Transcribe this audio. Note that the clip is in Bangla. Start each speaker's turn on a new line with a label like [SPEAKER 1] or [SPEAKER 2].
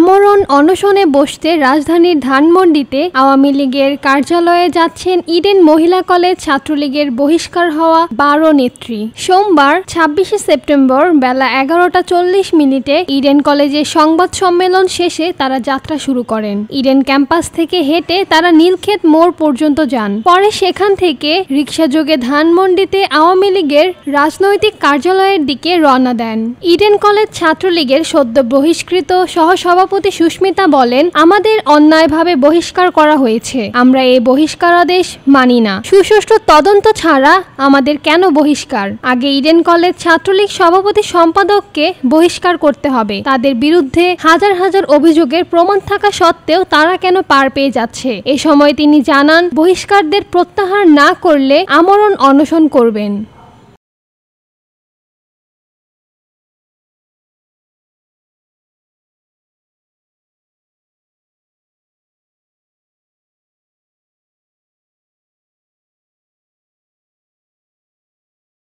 [SPEAKER 1] আমরণ অনশনে বসতে রাজধানীর ধানমন্ডিতে আওয়ামী লীগের কার্যালয়ে যাচ্ছেন ইডেন মহিলা কলেজ ছাত্রলীগের বহিষ্কার হওয়া বারো নেত্রী সোমবার ছাব্বিশে সেপ্টেম্বর বেলা এগারোটা চল্লিশ মিনিটে ইডেন কলেজে সংবাদ সম্মেলন শেষে তারা যাত্রা শুরু করেন ইডেন ক্যাম্পাস থেকে হেঁটে তারা নীলক্ষেত মোড় পর্যন্ত যান পরে সেখান থেকে রিক্সাযোগে ধানমন্ডিতে আওয়ামী লীগের রাজনৈতিক কার্যালয়ের দিকে রওনা দেন ইডেন কলেজ ছাত্রলীগের সদ্য বহিষ্কৃত সহসভাপতি সভাপতি সুস্মিতা বলেন আমাদের অন্যায়ভাবে বহিষ্কার করা হয়েছে আমরা এই বহিষ্কারাদেশ মানি না সুষ্ঠু তদন্ত ছাড়া আমাদের কেন বহিষ্কার আগে ইডেন কলেজ ছাত্রলীগ সভাপতি সম্পাদককে বহিষ্কার করতে হবে তাদের বিরুদ্ধে হাজার হাজার অভিযোগের প্রমাণ থাকা সত্ত্বেও তারা কেন পার পেয়ে যাচ্ছে এ সময় তিনি জানান বহিষ্কারদের প্রত্যাহার না করলে আমরণ অনশন করবেন